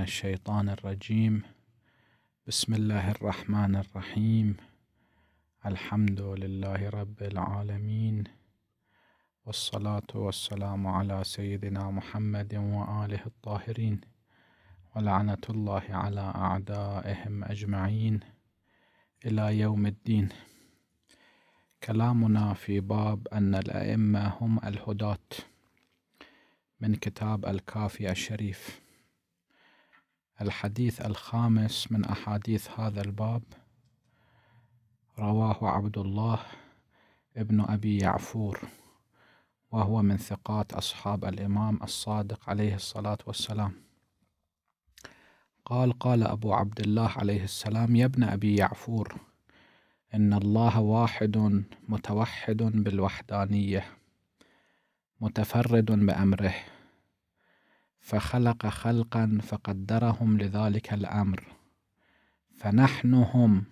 من الشيطان الرجيم بسم الله الرحمن الرحيم الحمد لله رب العالمين والصلاة والسلام على سيدنا محمد وآله الطاهرين ولعنة الله على أعدائهم أجمعين إلى يوم الدين كلامنا في باب أن الأئمة هم الهدات من كتاب الكافي الشريف الحديث الخامس من أحاديث هذا الباب رواه عبد الله ابن أبي يعفور وهو من ثقات أصحاب الإمام الصادق عليه الصلاة والسلام قال قال أبو عبد الله عليه السلام يا ابن أبي يعفور إن الله واحد متوحد بالوحدانية متفرد بأمره فخلق خلقا فقدرهم لذلك الأمر فنحن هم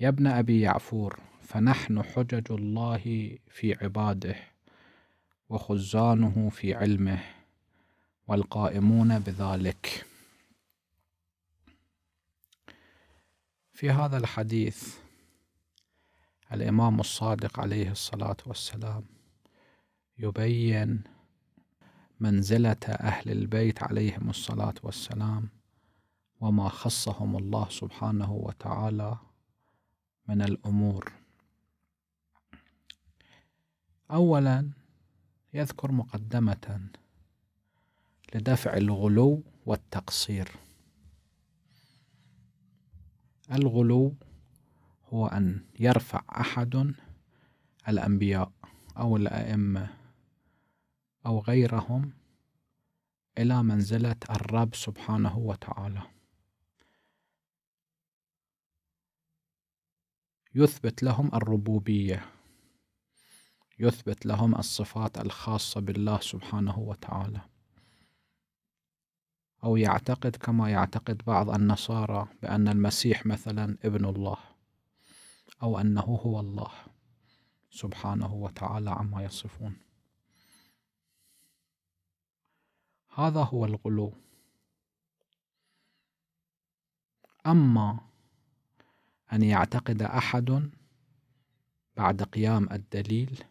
يا ابن أبي يعفور فنحن حجج الله في عباده وخزانه في علمه والقائمون بذلك في هذا الحديث الإمام الصادق عليه الصلاة والسلام يبين منزلة أهل البيت عليهم الصلاة والسلام وما خصهم الله سبحانه وتعالى من الأمور أولا يذكر مقدمة لدفع الغلو والتقصير الغلو هو أن يرفع أحد الأنبياء أو الأئمة أو غيرهم إلى منزلة الرب سبحانه وتعالى يثبت لهم الربوبية يثبت لهم الصفات الخاصة بالله سبحانه وتعالى أو يعتقد كما يعتقد بعض النصارى بأن المسيح مثلا ابن الله أو أنه هو الله سبحانه وتعالى عما يصفون هذا هو الغلو أما أن يعتقد أحد بعد قيام الدليل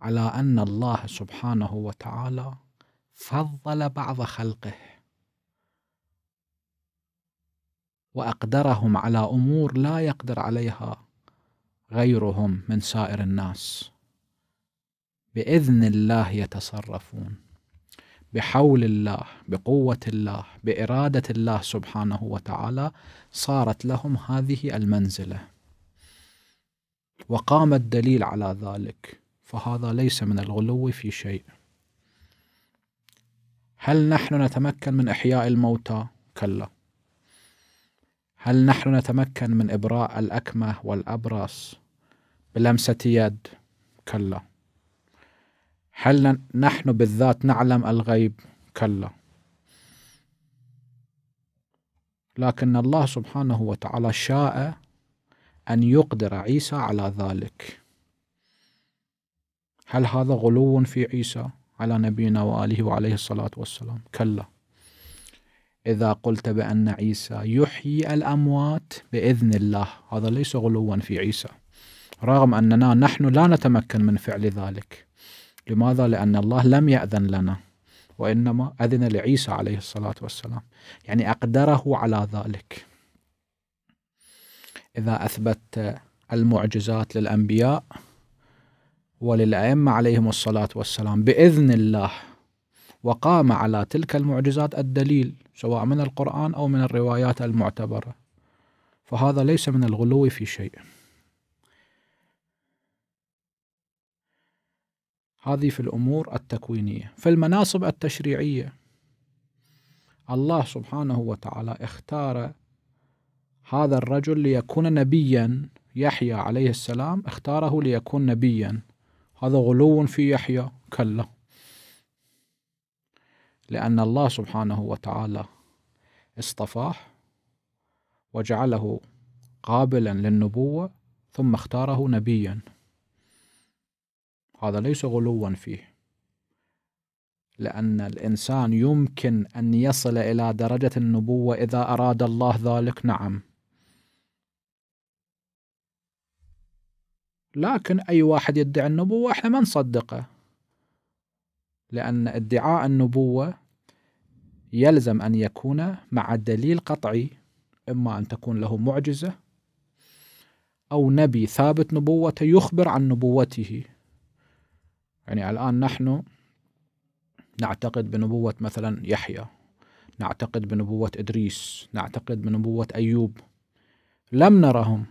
على أن الله سبحانه وتعالى فضل بعض خلقه وأقدرهم على أمور لا يقدر عليها غيرهم من سائر الناس بإذن الله يتصرفون بحول الله بقوة الله بإرادة الله سبحانه وتعالى صارت لهم هذه المنزلة وقام الدليل على ذلك فهذا ليس من الغلو في شيء هل نحن نتمكن من إحياء الموتى؟ كلا هل نحن نتمكن من إبراء الأكمة والأبرص بلمسة يد؟ كلا هل نحن بالذات نعلم الغيب كلا لكن الله سبحانه وتعالى شاء أن يقدر عيسى على ذلك هل هذا غلو في عيسى على نبينا وآله وعليه الصلاة والسلام كلا إذا قلت بأن عيسى يحيي الأموات بإذن الله هذا ليس غلوا في عيسى رغم أننا نحن لا نتمكن من فعل ذلك لماذا؟ لأن الله لم يأذن لنا وإنما أذن لعيسى عليه الصلاة والسلام يعني أقدره على ذلك إذا أثبت المعجزات للأنبياء وللأئمة عليهم الصلاة والسلام بإذن الله وقام على تلك المعجزات الدليل سواء من القرآن أو من الروايات المعتبرة فهذا ليس من الغلو في شيء هذه في الأمور التكوينية في المناصب التشريعية الله سبحانه وتعالى اختار هذا الرجل ليكون نبيا يحيى عليه السلام اختاره ليكون نبيا هذا غلو في يحيى كلا لأن الله سبحانه وتعالى اصطفاه وجعله قابلا للنبوة ثم اختاره نبيا هذا ليس غلوا فيه لأن الإنسان يمكن أن يصل إلى درجة النبوة إذا أراد الله ذلك نعم لكن أي واحد يدعي النبوة إحنا ما نصدقه لأن ادعاء النبوة يلزم أن يكون مع دليل قطعي إما أن تكون له معجزة أو نبي ثابت نبوته يخبر عن نبوته يعني الآن نحن نعتقد بنبوة مثلا يحيى نعتقد بنبوة إدريس نعتقد بنبوة أيوب لم نرهم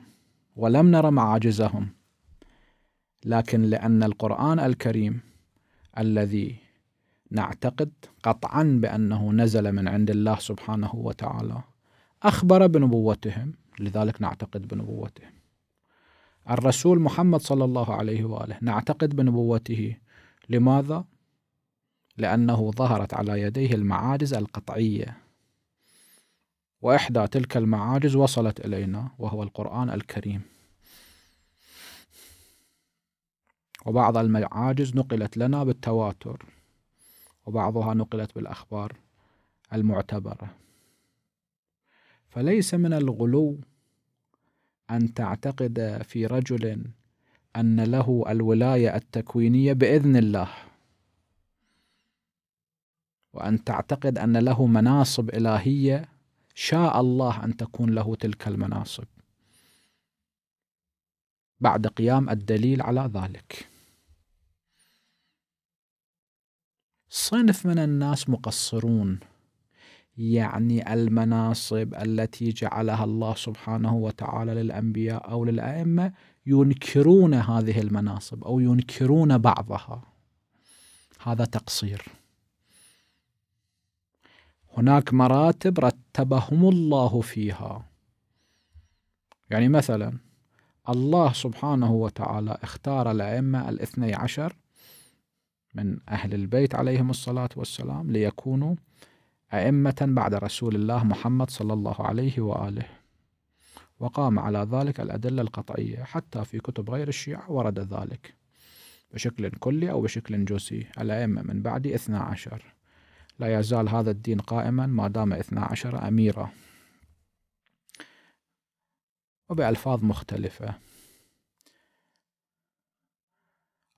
ولم نرى معاجزهم لكن لأن القرآن الكريم الذي نعتقد قطعا بأنه نزل من عند الله سبحانه وتعالى أخبر بنبوتهم لذلك نعتقد بنبوتهم الرسول محمد صلى الله عليه وآله نعتقد بنبوته لماذا؟ لأنه ظهرت على يديه المعاجز القطعية وإحدى تلك المعاجز وصلت إلينا وهو القرآن الكريم وبعض المعاجز نقلت لنا بالتواتر وبعضها نقلت بالأخبار المعتبرة فليس من الغلو أن تعتقد في رجل أن له الولاية التكوينية بإذن الله وأن تعتقد أن له مناصب إلهية شاء الله أن تكون له تلك المناصب بعد قيام الدليل على ذلك صنف من الناس مقصرون يعني المناصب التي جعلها الله سبحانه وتعالى للأنبياء أو للأئمة ينكرون هذه المناصب او ينكرون بعضها هذا تقصير هناك مراتب رتبهم الله فيها يعني مثلا الله سبحانه وتعالى اختار الائمه الاثني عشر من اهل البيت عليهم الصلاه والسلام ليكونوا ائمه بعد رسول الله محمد صلى الله عليه واله وقام على ذلك الأدلة القطعية حتى في كتب غير الشيعة ورد ذلك بشكل كلي أو بشكل جزئي الأئمة من بعد اثنا عشر لا يزال هذا الدين قائما ما دام اثنا عشر أميرا وبألفاظ مختلفة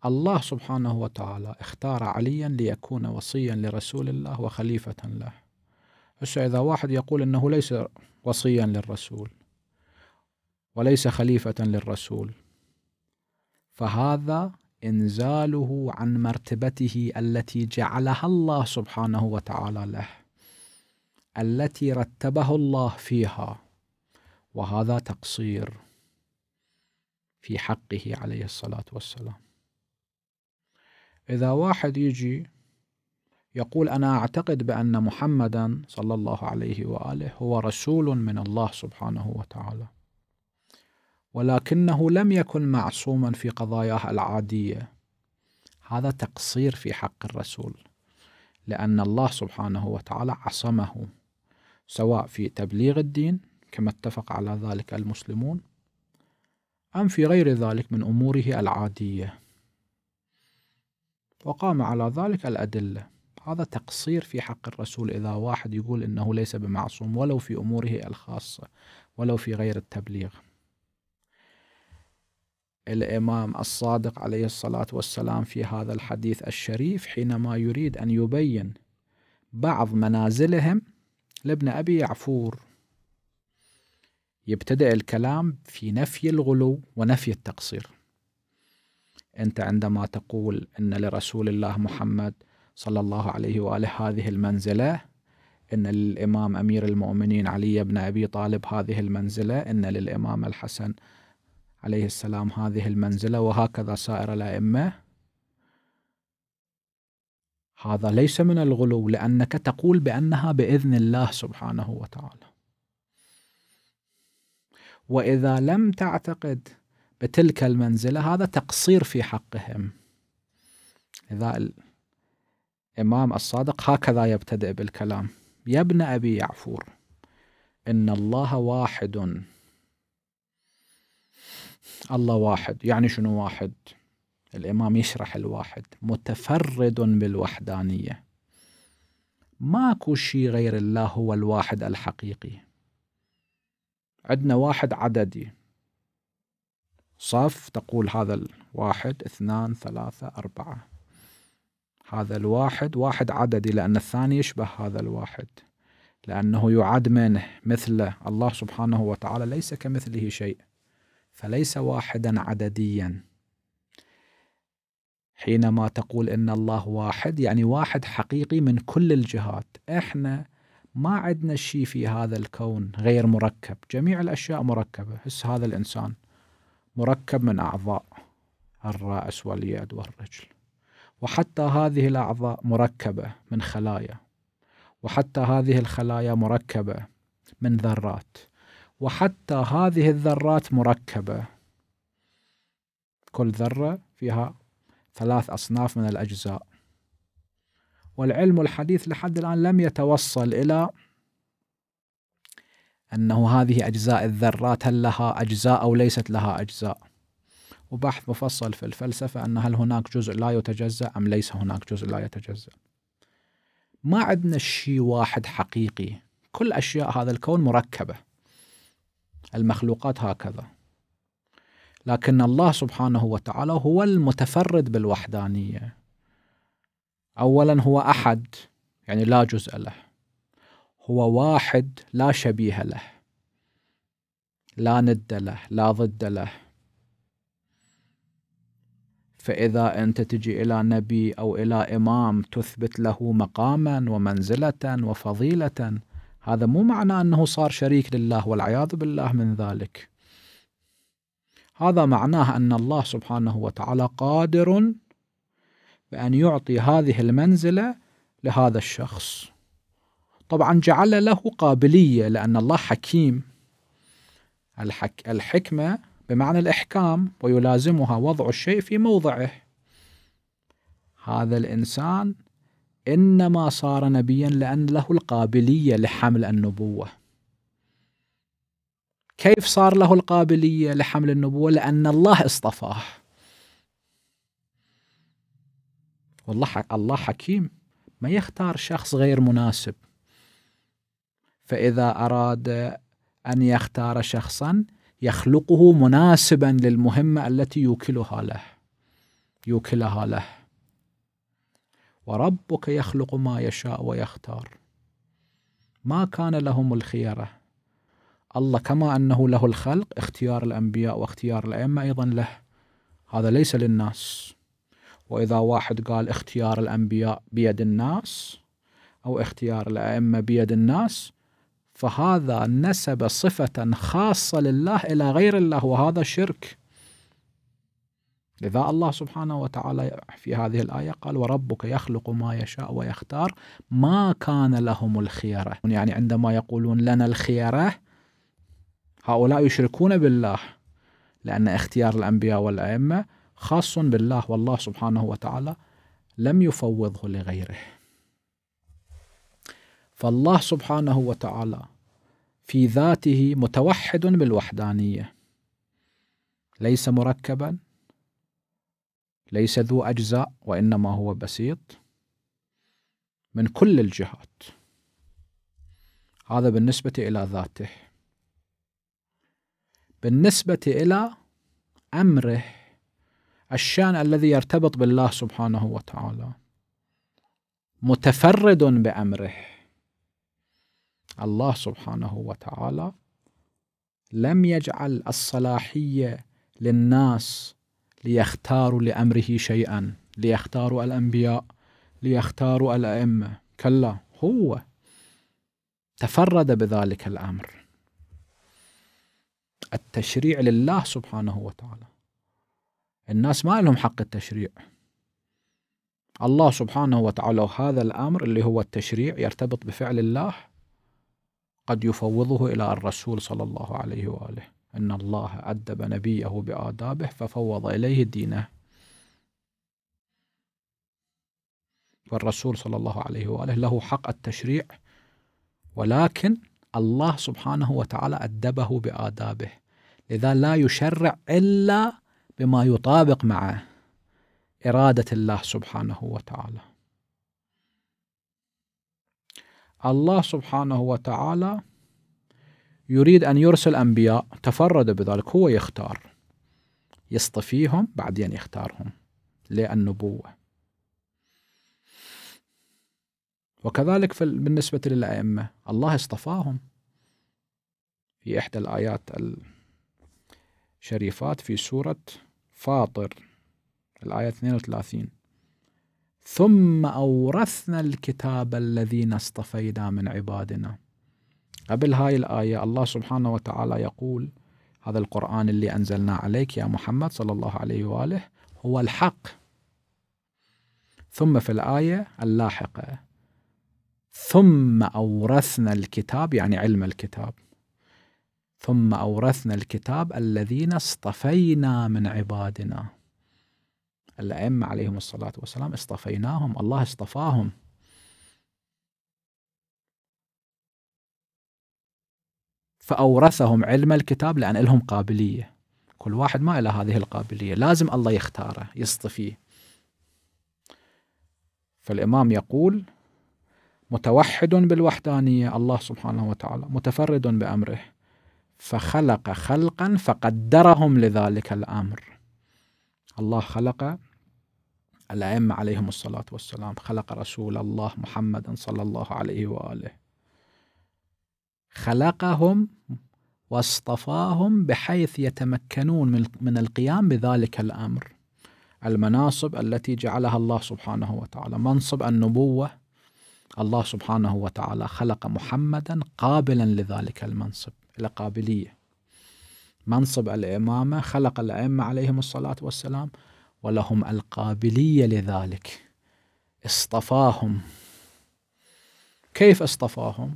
الله سبحانه وتعالى اختار عليا ليكون وصيا لرسول الله وخليفة له هسه إذا واحد يقول أنه ليس وصيا للرسول وليس خليفة للرسول فهذا انزاله عن مرتبته التي جعلها الله سبحانه وتعالى له التي رتبه الله فيها وهذا تقصير في حقه عليه الصلاة والسلام إذا واحد يجي يقول أنا أعتقد بأن محمدا صلى الله عليه وآله هو رسول من الله سبحانه وتعالى ولكنه لم يكن معصوما في قضاياه العادية هذا تقصير في حق الرسول لأن الله سبحانه وتعالى عصمه سواء في تبليغ الدين كما اتفق على ذلك المسلمون أم في غير ذلك من أموره العادية وقام على ذلك الأدلة هذا تقصير في حق الرسول إذا واحد يقول إنه ليس بمعصوم ولو في أموره الخاصة ولو في غير التبليغ الامام الصادق عليه الصلاه والسلام في هذا الحديث الشريف حينما يريد ان يبين بعض منازلهم لابن ابي يعفور يبتدأ الكلام في نفي الغلو ونفي التقصير أنت عندما تقول أن لرسول الله محمد صلى الله عليه وآله هذه المنزلة أن للإمام أمير المؤمنين علي بن أبي طالب هذه المنزلة أن للإمام الحسن عليه السلام هذه المنزلة وهكذا سائر الأئمة هذا ليس من الغلو لأنك تقول بأنها بإذن الله سبحانه وتعالى وإذا لم تعتقد بتلك المنزلة هذا تقصير في حقهم إذا الإمام الصادق هكذا يبتدئ بالكلام يا ابن أبي يعفور إن الله واحد الله واحد يعني شنو واحد الإمام يشرح الواحد متفرد بالوحدانية ماكو شيء غير الله هو الواحد الحقيقي عندنا واحد عددي صف تقول هذا الواحد اثنان ثلاثة أربعة هذا الواحد واحد عددي لأن الثاني يشبه هذا الواحد لأنه يعد منه مثله الله سبحانه وتعالى ليس كمثله شيء فليس واحدا عدديا حينما تقول ان الله واحد يعني واحد حقيقي من كل الجهات احنا ما عندنا شيء في هذا الكون غير مركب جميع الاشياء مركبه هس هذا الانسان مركب من اعضاء الراس واليد والرجل وحتى هذه الاعضاء مركبه من خلايا وحتى هذه الخلايا مركبه من ذرات وحتى هذه الذرات مركبة كل ذرة فيها ثلاث أصناف من الأجزاء والعلم الحديث لحد الآن لم يتوصل إلى أنه هذه أجزاء الذرات هل لها أجزاء أو ليست لها أجزاء وبحث مفصل في الفلسفة أن هل هناك جزء لا يتجزأ أم ليس هناك جزء لا يتجزأ ما عندنا شيء واحد حقيقي كل أشياء هذا الكون مركبة المخلوقات هكذا لكن الله سبحانه وتعالى هو المتفرد بالوحدانية أولا هو أحد يعني لا جزء له هو واحد لا شبيه له لا ند له لا ضد له فإذا أنت تجي إلى نبي أو إلى إمام تثبت له مقاما ومنزلة وفضيلة هذا مو معنى أنه صار شريك لله والعياذ بالله من ذلك هذا معناه أن الله سبحانه وتعالى قادر بأن يعطي هذه المنزلة لهذا الشخص طبعا جعل له قابلية لأن الله حكيم الحك الحكمة بمعنى الإحكام ويلازمها وضع الشيء في موضعه هذا الإنسان إنما صار نبيا لأن له القابلية لحمل النبوة كيف صار له القابلية لحمل النبوة لأن الله اصطفاه والله حك الله حكيم ما يختار شخص غير مناسب فإذا أراد أن يختار شخصا يخلقه مناسبا للمهمة التي يوكلها له يوكلها له وربك يخلق ما يشاء ويختار ما كان لهم الخيره الله كما انه له الخلق اختيار الانبياء واختيار الائمه ايضا له هذا ليس للناس واذا واحد قال اختيار الانبياء بيد الناس او اختيار الائمه بيد الناس فهذا نسب صفه خاصه لله الى غير الله وهذا شرك لذا الله سبحانه وتعالى في هذه الآية قال وربك يخلق ما يشاء ويختار ما كان لهم الخيرة يعني عندما يقولون لنا الخيرة هؤلاء يشركون بالله لأن اختيار الأنبياء والأئمة خاص بالله والله سبحانه وتعالى لم يفوضه لغيره فالله سبحانه وتعالى في ذاته متوحد بالوحدانية ليس مركبا ليس ذو أجزاء وإنما هو بسيط من كل الجهات هذا بالنسبة إلى ذاته بالنسبة إلى أمره الشأن الذي يرتبط بالله سبحانه وتعالى متفرد بأمره الله سبحانه وتعالى لم يجعل الصلاحية للناس ليختاروا لأمره شيئا ليختاروا الأنبياء ليختاروا الأئمة كلا هو تفرد بذلك الأمر التشريع لله سبحانه وتعالى الناس ما لهم حق التشريع الله سبحانه وتعالى هذا الأمر اللي هو التشريع يرتبط بفعل الله قد يفوضه إلى الرسول صلى الله عليه وآله إن الله أدب نبيه بآدابه ففوض إليه دينه والرسول صلى الله عليه وآله له حق التشريع ولكن الله سبحانه وتعالى أدبه بآدابه لذا لا يشرع إلا بما يطابق مع إرادة الله سبحانه وتعالى الله سبحانه وتعالى يريد أن يرسل أنبياء تفرد بذلك هو يختار يصطفيهم بعدين يختارهم للنبوة وكذلك بالنسبة للأئمة الله اصطفاهم في إحدى الآيات الشريفات في سورة فاطر الآية 32 ثم أورثنا الكتاب الذين اصطفينا من عبادنا قبل هاي الآية الله سبحانه وتعالى يقول هذا القرآن اللي أنزلنا عليك يا محمد صلى الله عليه وآله هو الحق ثم في الآية اللاحقة ثم أورثنا الكتاب يعني علم الكتاب ثم أورثنا الكتاب الذين اصطفينا من عبادنا الأئمة عليهم الصلاة والسلام اصطفيناهم الله اصطفاهم فأورثهم علم الكتاب لأن لهم قابلية كل واحد ما إلى هذه القابلية لازم الله يختاره يصطفيه فالإمام يقول متوحد بالوحدانية الله سبحانه وتعالى متفرد بأمره فخلق خلقا فقدرهم لذلك الأمر الله خلق الأئمة عليهم الصلاة والسلام خلق رسول الله محمدا صلى الله عليه وآله خلقهم واصطفاهم بحيث يتمكنون من القيام بذلك الامر. المناصب التي جعلها الله سبحانه وتعالى، منصب النبوه الله سبحانه وتعالى خلق محمدا قابلا لذلك المنصب، الى قابليه. منصب الامامه خلق الائمه عليهم الصلاه والسلام ولهم القابليه لذلك. اصطفاهم. كيف اصطفاهم؟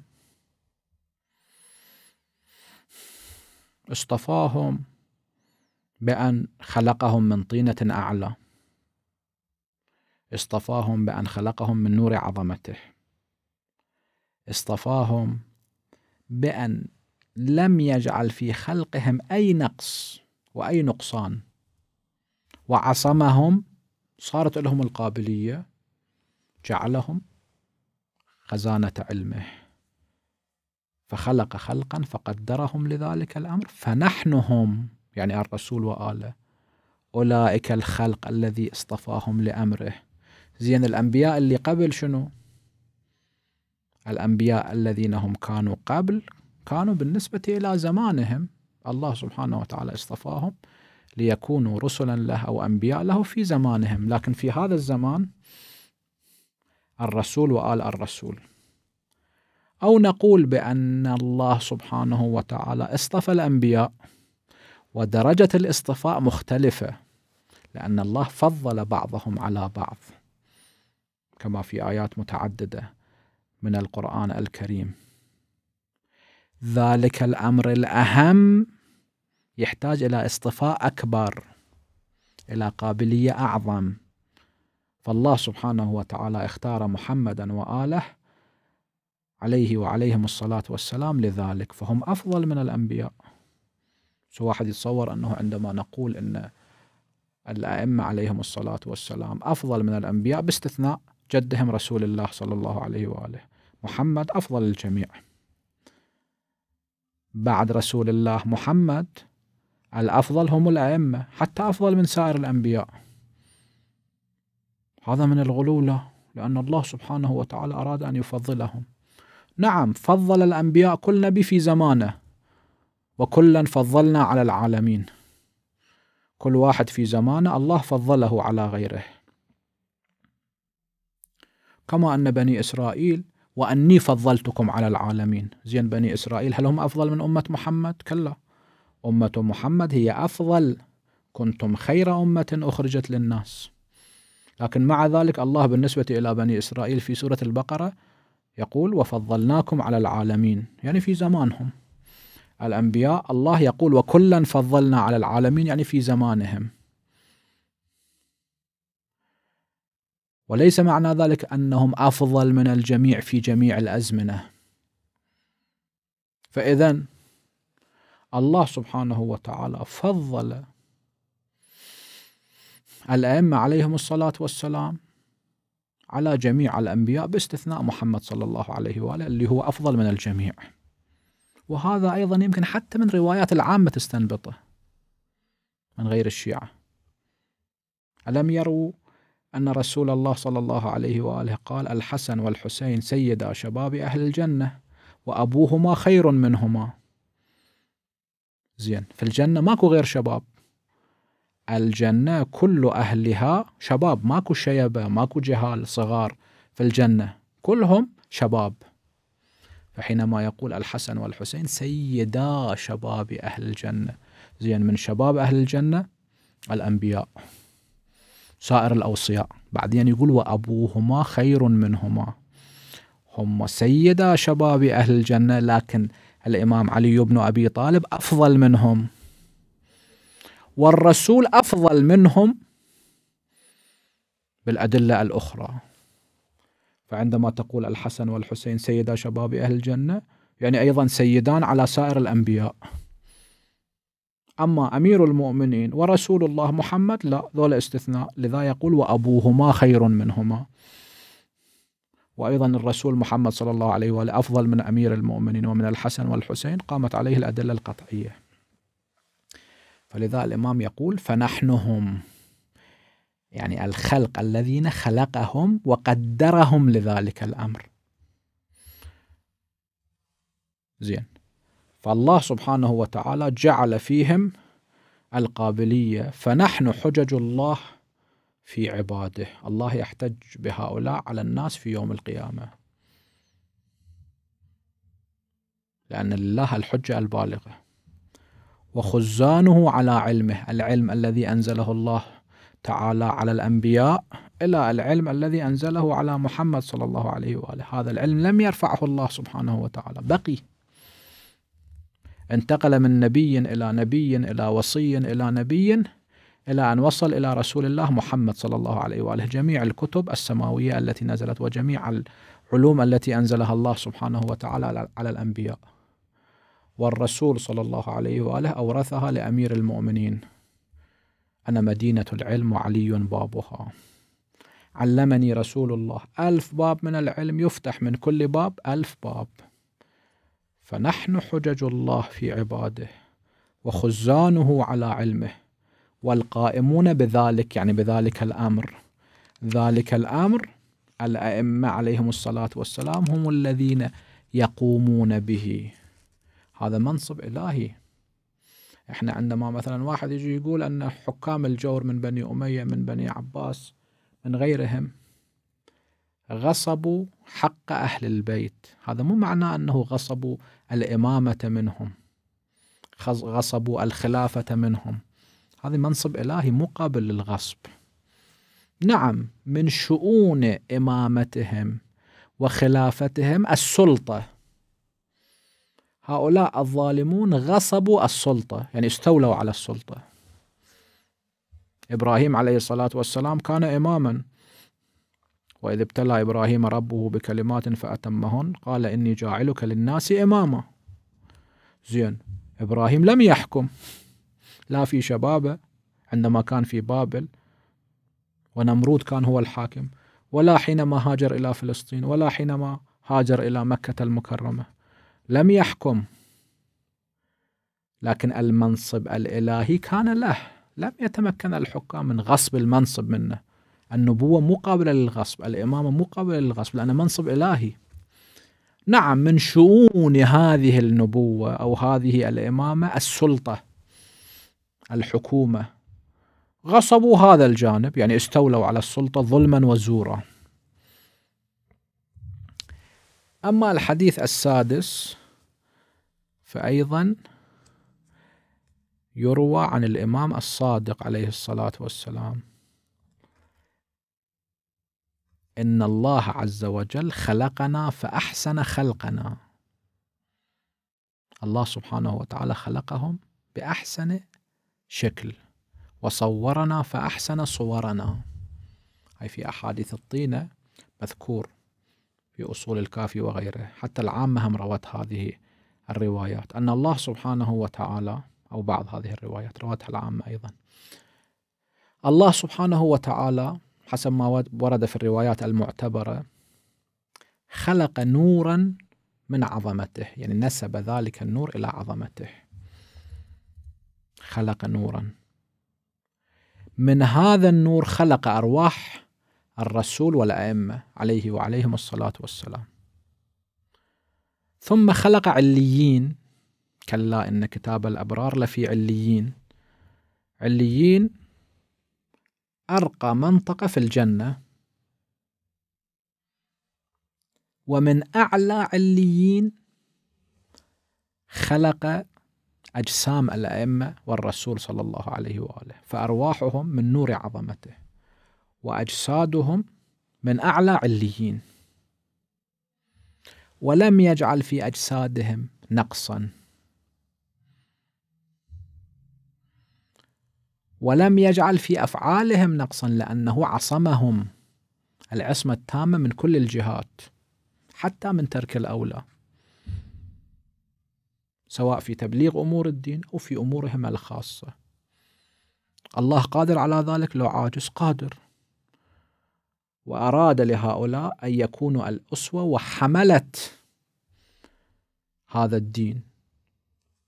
اصطفاهم بأن خلقهم من طينة أعلى اصطفاهم بأن خلقهم من نور عظمته اصطفاهم بأن لم يجعل في خلقهم أي نقص وأي نقصان وعصمهم صارت لهم القابلية جعلهم خزانة علمه فخلق خلقا فقدرهم لذلك الأمر فنحن هم يعني الرسول وآله أولئك الخلق الذي اصطفاهم لأمره زين الأنبياء اللي قبل شنو الأنبياء الذين هم كانوا قبل كانوا بالنسبة إلى زمانهم الله سبحانه وتعالى اصطفاهم ليكونوا رسلا له أو أنبياء له في زمانهم لكن في هذا الزمان الرسول وآل الرسول أو نقول بأن الله سبحانه وتعالى اصطفى الأنبياء ودرجة الاصطفاء مختلفة لأن الله فضل بعضهم على بعض كما في آيات متعددة من القرآن الكريم ذلك الأمر الأهم يحتاج إلى اصطفاء أكبر إلى قابلية أعظم فالله سبحانه وتعالى اختار محمدا وآله عليه وعليهم الصلاة والسلام لذلك فهم أفضل من الأنبياء سو واحد يتصور أنه عندما نقول أن الأئمة عليهم الصلاة والسلام أفضل من الأنبياء باستثناء جدهم رسول الله صلى الله عليه وآله محمد أفضل الجميع بعد رسول الله محمد الأفضل هم الأئمة حتى أفضل من سائر الأنبياء هذا من الغلولة لأن الله سبحانه وتعالى أراد أن يفضلهم نعم فضل الأنبياء كل نبي في زمانه وكلا فضلنا على العالمين كل واحد في زمانه الله فضله على غيره كما أن بني إسرائيل وأني فضلتكم على العالمين زين بني إسرائيل هل هم أفضل من أمة محمد؟ كلا أمة محمد هي أفضل كنتم خير أمة أخرجت للناس لكن مع ذلك الله بالنسبة إلى بني إسرائيل في سورة البقرة يقول وفضلناكم على العالمين يعني في زمانهم الأنبياء الله يقول وكلا فضلنا على العالمين يعني في زمانهم وليس معنى ذلك أنهم أفضل من الجميع في جميع الأزمنة فإذا الله سبحانه وتعالى فضل الأئمة عليهم الصلاة والسلام على جميع الأنبياء باستثناء محمد صلى الله عليه وآله اللي هو أفضل من الجميع وهذا أيضا يمكن حتى من روايات العامة تستنبطه من غير الشيعة ألم يروا أن رسول الله صلى الله عليه وآله قال الحسن والحسين سيدا شباب أهل الجنة وأبوهما خير منهما زين في الجنة ماكو غير شباب الجنة كل أهلها شباب ماكو شيبة ماكو جهال صغار في الجنة كلهم شباب فحينما يقول الحسن والحسين سيدا شباب أهل الجنة زين من شباب أهل الجنة الأنبياء سائر الأوصياء بعدين يقول وأبوهما خير منهما هم سيدا شباب أهل الجنة لكن الإمام علي بن أبي طالب أفضل منهم والرسول أفضل منهم بالأدلة الأخرى فعندما تقول الحسن والحسين سيدا شباب أهل الجنة يعني أيضا سيدان على سائر الأنبياء أما أمير المؤمنين ورسول الله محمد لا ذول استثناء لذا يقول وأبوهما خير منهما وأيضا الرسول محمد صلى الله عليه وآله أفضل من أمير المؤمنين ومن الحسن والحسين قامت عليه الأدلة القطعية فلذا الإمام يقول فنحنهم يعني الخلق الذين خلقهم وقدرهم لذلك الأمر زين فالله سبحانه وتعالى جعل فيهم القابلية فنحن حجج الله في عباده الله يحتج بهؤلاء على الناس في يوم القيامة لأن لله الحجة البالغة وخزانه على علمه العلم الذي أنزله الله تعالى على الأنبياء إلى العلم الذي أنزله على محمد صلى الله عليه وآله هذا العلم لم يرفعه الله سبحانه وتعالى بقي انتقل من نبي إلى نبي إلى وصي إلى نبي إلى أن وصل إلى رسول الله محمد صلى الله عليه وآله جميع الكتب السماوية التي نزلت وجميع العلوم التي أنزلها الله سبحانه وتعالى على الأنبياء والرسول صلى الله عليه وآله أورثها لأمير المؤمنين أنا مدينة العلم وعلي بابها علمني رسول الله ألف باب من العلم يفتح من كل باب ألف باب فنحن حجج الله في عباده وخزانه على علمه والقائمون بذلك يعني بذلك الأمر ذلك الأمر الأئمة عليهم الصلاة والسلام هم الذين يقومون به هذا منصب إلهي احنا عندما مثلا واحد يجي يقول أن حكام الجور من بني أمية من بني عباس من غيرهم غصبوا حق أهل البيت هذا مو معناه أنه غصبوا الإمامة منهم غصبوا الخلافة منهم هذا منصب إلهي مو قابل للغصب نعم من شؤون إمامتهم وخلافتهم السلطة هؤلاء الظالمون غصبوا السلطة يعني استولوا على السلطة إبراهيم عليه الصلاة والسلام كان إماما وإذ ابتلى إبراهيم ربه بكلمات فأتمهن قال إني جاعلك للناس إماما زين إبراهيم لم يحكم لا في شبابه عندما كان في بابل ونمرود كان هو الحاكم ولا حينما هاجر إلى فلسطين ولا حينما هاجر إلى مكة المكرمة لم يحكم لكن المنصب الإلهي كان له لم يتمكن الحكام من غصب المنصب منه النبوة مو قابلة للغصب الإمامة مو قابلة للغصب لأنه منصب إلهي نعم من شؤون هذه النبوة أو هذه الإمامة السلطة الحكومة غصبوا هذا الجانب يعني استولوا على السلطة ظلما وزورا أما الحديث السادس فأيضا يروى عن الإمام الصادق عليه الصلاة والسلام إن الله عز وجل خلقنا فأحسن خلقنا الله سبحانه وتعالى خلقهم بأحسن شكل وصورنا فأحسن صورنا هاي في أحاديث الطينة مذكور في أصول الكافي وغيره حتى العامة هم روت هذه الروايات أن الله سبحانه وتعالى أو بعض هذه الروايات روتها العامة أيضا الله سبحانه وتعالى حسب ما ورد في الروايات المعتبرة خلق نورا من عظمته يعني نسب ذلك النور إلى عظمته خلق نورا من هذا النور خلق أرواح الرسول والأئمة عليه وعليهم الصلاة والسلام ثم خلق عليين كلا إن كتاب الأبرار لفي عليين عليين أرقى منطقة في الجنة ومن أعلى عليين خلق أجسام الأئمة والرسول صلى الله عليه وآله فأرواحهم من نور عظمته وأجسادهم من أعلى عليين ولم يجعل في أجسادهم نقصا ولم يجعل في أفعالهم نقصا لأنه عصمهم العصمة التامة من كل الجهات حتى من ترك الأولى سواء في تبليغ أمور الدين أو في أمورهم الخاصة الله قادر على ذلك لو عاجز قادر وأراد لهؤلاء أن يكونوا الأسوة وحملت هذا الدين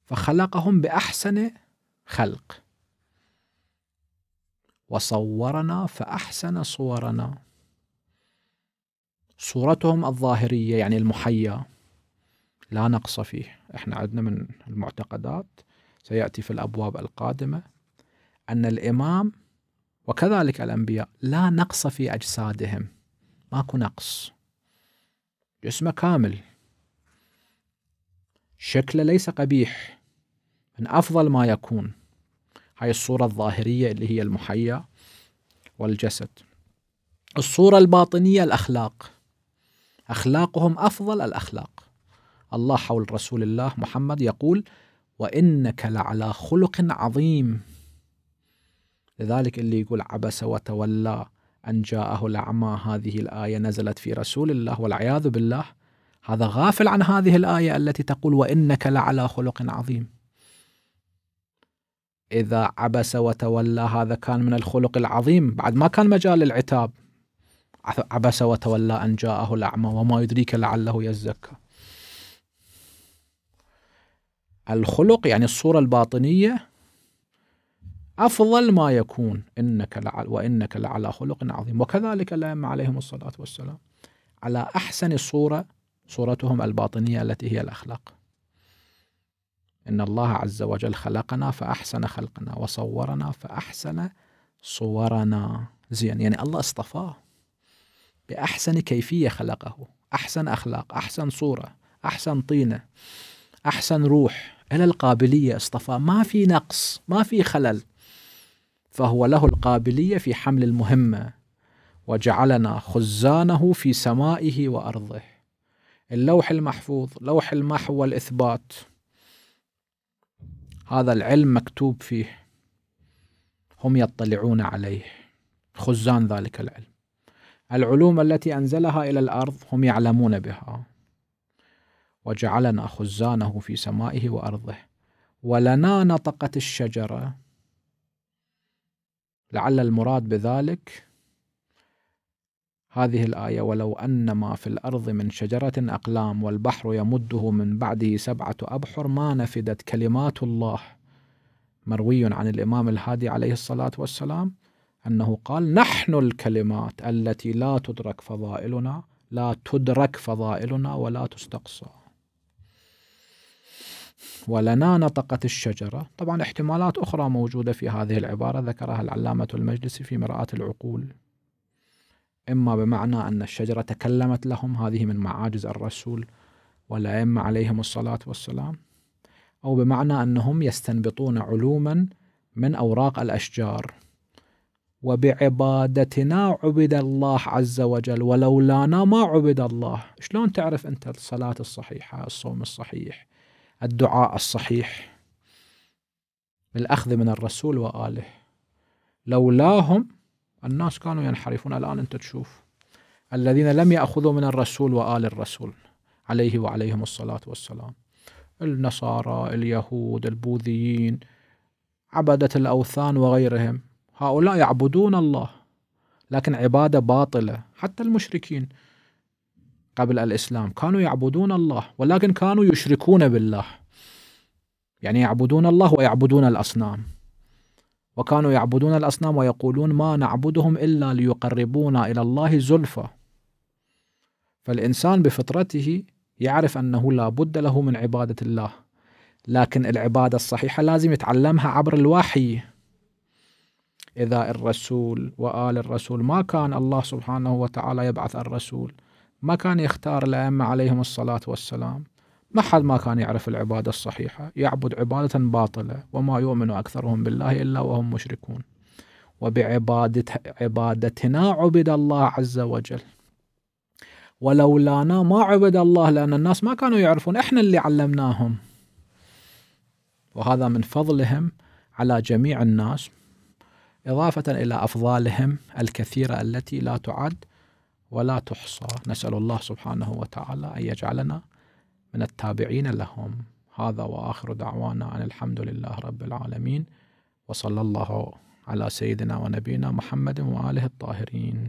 فخلقهم بأحسن خلق وصورنا فأحسن صورنا صورتهم الظاهرية يعني المحيا لا نقص فيه احنا عندنا من المعتقدات سيأتي في الأبواب القادمة أن الإمام وكذلك الأنبياء لا نقص في أجسادهم ماكو نقص جسمه كامل شكله ليس قبيح من أفضل ما يكون هاي الصورة الظاهرية اللي هي المحيا والجسد الصورة الباطنية الأخلاق أخلاقهم أفضل الأخلاق الله حول رسول الله محمد يقول وإنك لعلى خلق عظيم لذلك اللي يقول عبس وتولى أن جاءه الأعمى هذه الآية نزلت في رسول الله والعياذ بالله هذا غافل عن هذه الآية التي تقول وإنك لعلى خلق عظيم إذا عبس وتولى هذا كان من الخلق العظيم بعد ما كان مجال العتاب عبس وتولى أن جاءه الأعمى وما يدريك لعله يزكى الخلق يعني الصورة الباطنية أفضل ما يكون إنك لعل وإنك لعلى خلق عظيم وكذلك الأئمة عليهم الصلاة والسلام على أحسن صورة صورتهم الباطنية التي هي الأخلاق إن الله عز وجل خلقنا فأحسن خلقنا وصورنا فأحسن صورنا زين يعني الله اصطفاه بأحسن كيفية خلقه أحسن أخلاق أحسن صورة أحسن طينة أحسن روح إلى القابلية اصطفاه ما في نقص ما في خلل فهو له القابليه في حمل المهمه وجعلنا خزانه في سمائه وارضه اللوح المحفوظ لوح المحو والاثبات هذا العلم مكتوب فيه هم يطلعون عليه خزان ذلك العلم العلوم التي انزلها الى الارض هم يعلمون بها وجعلنا خزانه في سمائه وارضه ولنا نطقت الشجره لعل المراد بذلك هذه الآية ولو أن ما في الأرض من شجرة أقلام والبحر يمده من بعده سبعة أبحر ما نفدت كلمات الله مروي عن الإمام الهادي عليه الصلاة والسلام أنه قال نحن الكلمات التي لا تدرك فضائلنا لا تدرك فضائلنا ولا تستقصى ولنا نطقت الشجرة طبعا احتمالات أخرى موجودة في هذه العبارة ذكرها العلامة المجلسي في مرآة العقول إما بمعنى أن الشجرة تكلمت لهم هذه من معاجز الرسول والأئمة عليهم الصلاة والسلام أو بمعنى أنهم يستنبطون علوما من أوراق الأشجار وبعبادتنا عبد الله عز وجل ولولانا ما عبد الله شلون تعرف أنت الصلاة الصحيحة الصوم الصحيح الدعاء الصحيح الأخذ من الرسول وآله لولاهم الناس كانوا ينحرفون الآن أنت تشوف الذين لم يأخذوا من الرسول وآل الرسول عليه وعليهم الصلاة والسلام النصارى اليهود البوذيين عبدة الأوثان وغيرهم هؤلاء يعبدون الله لكن عبادة باطلة حتى المشركين قبل الإسلام كانوا يعبدون الله ولكن كانوا يشركون بالله يعني يعبدون الله ويعبدون الأصنام وكانوا يعبدون الأصنام ويقولون ما نعبدهم إلا ليقربونا إلى الله زلفى فالإنسان بفطرته يعرف أنه لا بد له من عبادة الله لكن العبادة الصحيحة لازم يتعلمها عبر الوحي إذا الرسول وآل الرسول ما كان الله سبحانه وتعالى يبعث الرسول ما كان يختار الأئمة عليهم الصلاة والسلام ما حد ما كان يعرف العبادة الصحيحة يعبد عبادة باطلة وما يؤمن أكثرهم بالله إلا وهم مشركون وبعبادتنا عبادتنا عبد الله عز وجل ولولانا ما عبد الله لأن الناس ما كانوا يعرفون إحنا اللي علمناهم وهذا من فضلهم على جميع الناس إضافة إلى أفضالهم الكثيرة التي لا تعد ولا تحصى نسأل الله سبحانه وتعالى أن يجعلنا من التابعين لهم هذا وآخر دعوانا أن الحمد لله رب العالمين وصلى الله على سيدنا ونبينا محمد وآله الطاهرين